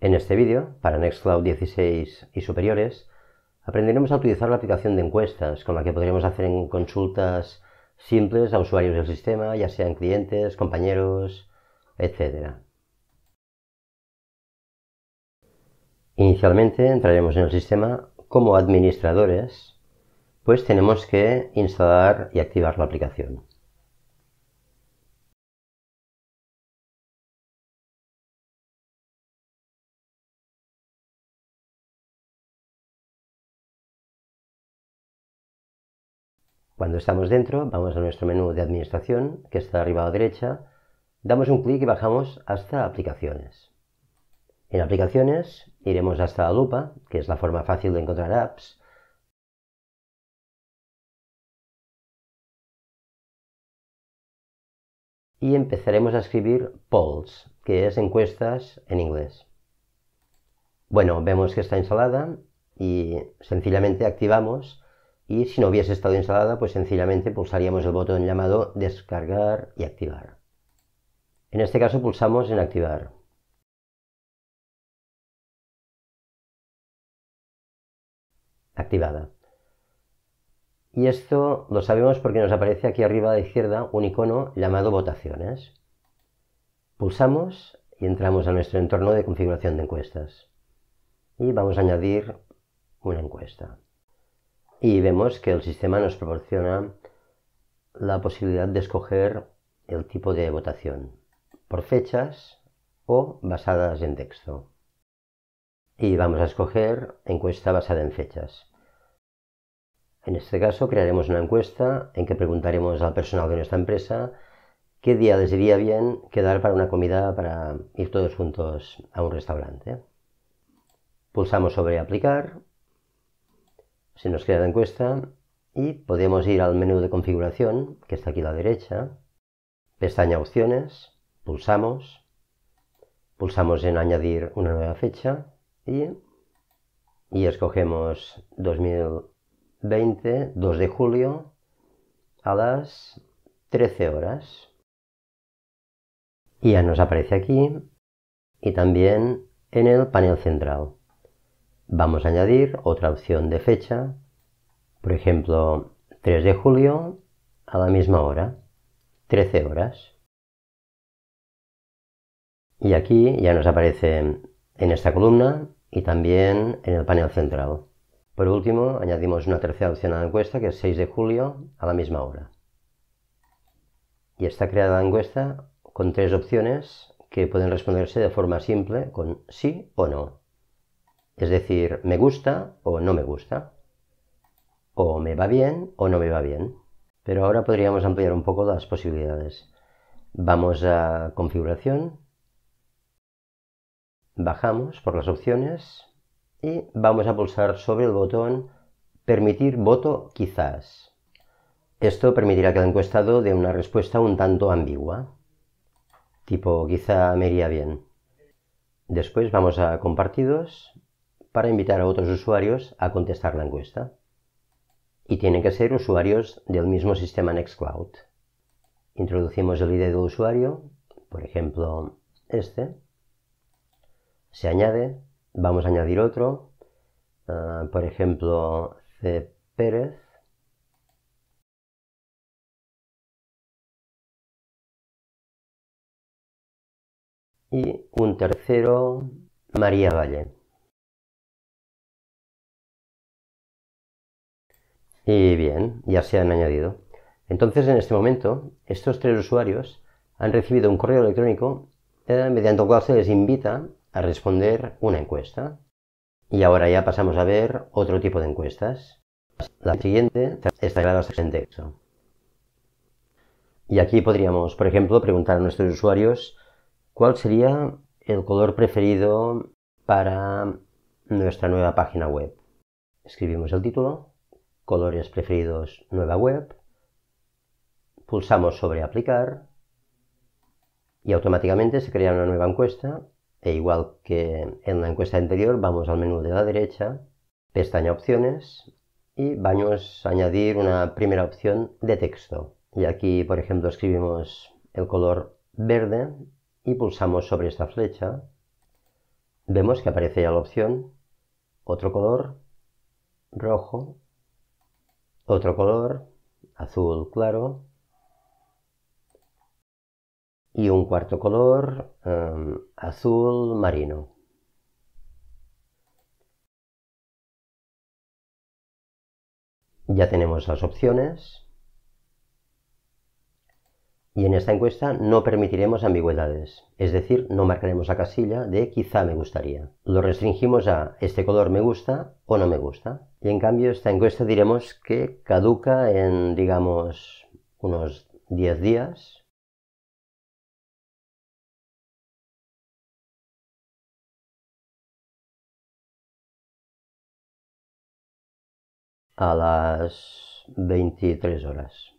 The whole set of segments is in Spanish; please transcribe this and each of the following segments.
En este vídeo, para Nextcloud 16 y superiores, aprenderemos a utilizar la aplicación de encuestas con la que podremos hacer consultas simples a usuarios del sistema, ya sean clientes, compañeros, etc. Inicialmente entraremos en el sistema como administradores, pues tenemos que instalar y activar la aplicación. Cuando estamos dentro, vamos a nuestro menú de administración, que está arriba a la derecha, damos un clic y bajamos hasta aplicaciones. En aplicaciones iremos hasta la lupa, que es la forma fácil de encontrar apps. Y empezaremos a escribir polls, que es encuestas en inglés. Bueno, vemos que está instalada y sencillamente activamos y si no hubiese estado instalada, pues sencillamente pulsaríamos el botón llamado descargar y activar. En este caso pulsamos en activar. Activada. Y esto lo sabemos porque nos aparece aquí arriba a la izquierda un icono llamado votaciones. Pulsamos y entramos a nuestro entorno de configuración de encuestas. Y vamos a añadir una encuesta y vemos que el sistema nos proporciona la posibilidad de escoger el tipo de votación por fechas o basadas en texto. Y vamos a escoger encuesta basada en fechas. En este caso crearemos una encuesta en que preguntaremos al personal de nuestra empresa qué día les iría bien quedar para una comida para ir todos juntos a un restaurante. Pulsamos sobre aplicar se nos queda la encuesta y podemos ir al menú de configuración, que está aquí a la derecha, pestaña opciones, pulsamos, pulsamos en añadir una nueva fecha y, y escogemos 2020, 2 de julio, a las 13 horas. Y ya nos aparece aquí y también en el panel central. Vamos a añadir otra opción de fecha, por ejemplo, 3 de julio a la misma hora, 13 horas. Y aquí ya nos aparece en esta columna y también en el panel central. Por último, añadimos una tercera opción a la encuesta que es 6 de julio a la misma hora. Y está creada la encuesta con tres opciones que pueden responderse de forma simple con sí o no. Es decir, me gusta o no me gusta. O me va bien o no me va bien. Pero ahora podríamos ampliar un poco las posibilidades. Vamos a configuración. Bajamos por las opciones y vamos a pulsar sobre el botón permitir voto quizás. Esto permitirá que el encuestado dé una respuesta un tanto ambigua. Tipo, quizá me iría bien. Después vamos a compartidos para invitar a otros usuarios a contestar la encuesta. Y tienen que ser usuarios del mismo sistema Nextcloud. Introducimos el ID de usuario, por ejemplo este. Se añade, vamos a añadir otro, ah, por ejemplo C. Pérez. y un tercero, María Valle. Y bien, ya se han añadido. Entonces, en este momento, estos tres usuarios han recibido un correo electrónico eh, mediante el cual se les invita a responder una encuesta. Y ahora ya pasamos a ver otro tipo de encuestas. La siguiente está clara en texto. Y aquí podríamos, por ejemplo, preguntar a nuestros usuarios cuál sería el color preferido para nuestra nueva página web. Escribimos el título colores preferidos, nueva web, pulsamos sobre aplicar y automáticamente se crea una nueva encuesta e igual que en la encuesta anterior vamos al menú de la derecha, pestaña opciones y vamos a añadir una primera opción de texto y aquí por ejemplo escribimos el color verde y pulsamos sobre esta flecha vemos que aparece ya la opción otro color rojo otro color, azul claro. Y un cuarto color, em, azul marino. Ya tenemos las opciones. Y en esta encuesta no permitiremos ambigüedades, es decir, no marcaremos la casilla de quizá me gustaría. Lo restringimos a este color me gusta o no me gusta. Y en cambio esta encuesta diremos que caduca en, digamos, unos 10 días, a las 23 horas.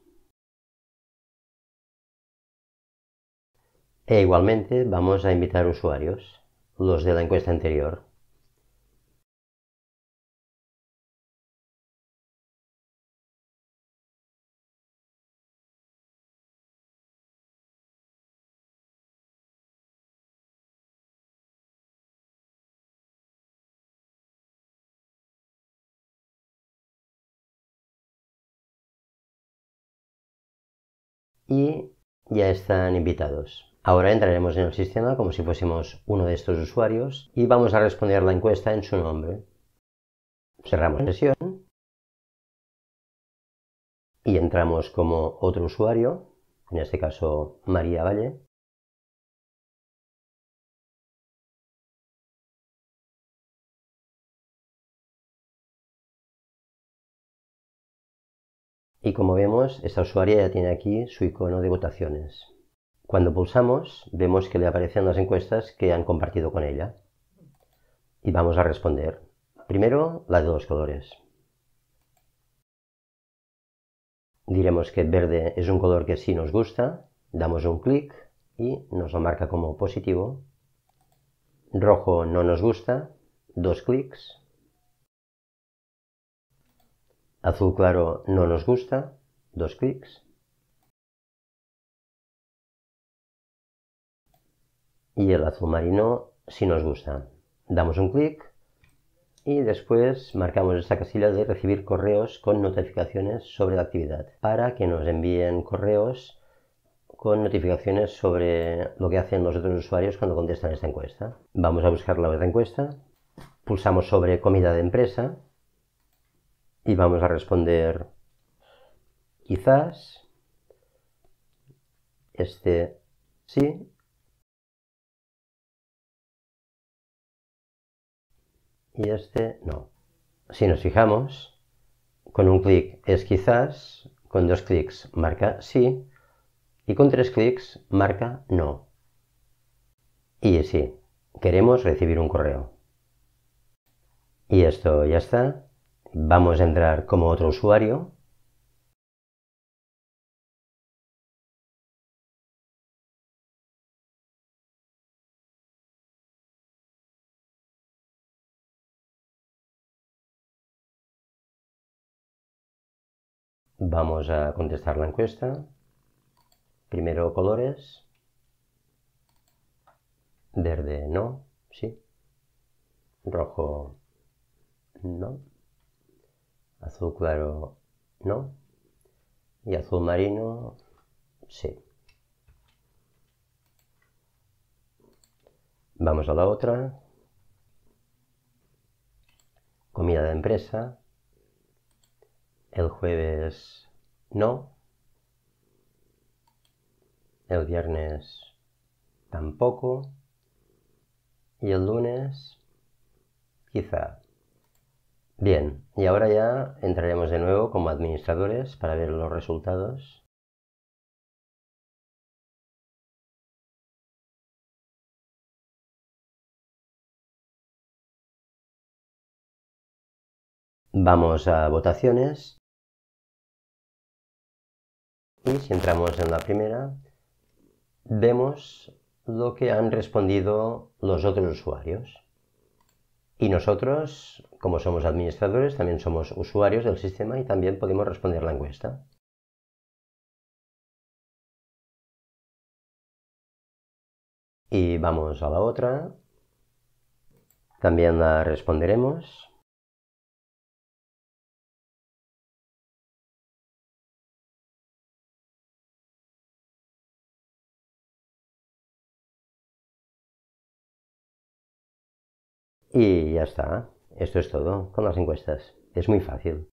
E igualmente vamos a invitar usuarios, los de la encuesta anterior. y ya están invitados. Ahora entraremos en el sistema como si fuésemos uno de estos usuarios y vamos a responder la encuesta en su nombre. Cerramos sesión y entramos como otro usuario, en este caso María Valle. Y como vemos, esta usuaria ya tiene aquí su icono de votaciones. Cuando pulsamos, vemos que le aparecen las encuestas que han compartido con ella. Y vamos a responder. Primero, la de los colores. Diremos que verde es un color que sí nos gusta, damos un clic y nos lo marca como positivo. Rojo no nos gusta, dos clics. Azul claro no nos gusta, dos clics. y el azul marino si nos gusta. Damos un clic y después marcamos esta casilla de recibir correos con notificaciones sobre la actividad para que nos envíen correos con notificaciones sobre lo que hacen los otros usuarios cuando contestan esta encuesta. Vamos a buscar la otra encuesta, pulsamos sobre comida de empresa y vamos a responder quizás, este sí y este no. Si nos fijamos, con un clic es quizás, con dos clics marca sí y con tres clics marca no. Y sí, queremos recibir un correo. Y esto ya está. Vamos a entrar como otro usuario Vamos a contestar la encuesta. Primero colores. Verde no, sí. Rojo no. Azul claro no. Y azul marino sí. Vamos a la otra. Comida de empresa. El jueves no. El viernes tampoco. Y el lunes quizá. Bien, y ahora ya entraremos de nuevo como administradores para ver los resultados. Vamos a votaciones y si entramos en la primera, vemos lo que han respondido los otros usuarios. Y nosotros, como somos administradores, también somos usuarios del sistema y también podemos responder la encuesta. Y vamos a la otra. También la responderemos. Y ya está. Esto es todo con las encuestas. Es muy fácil.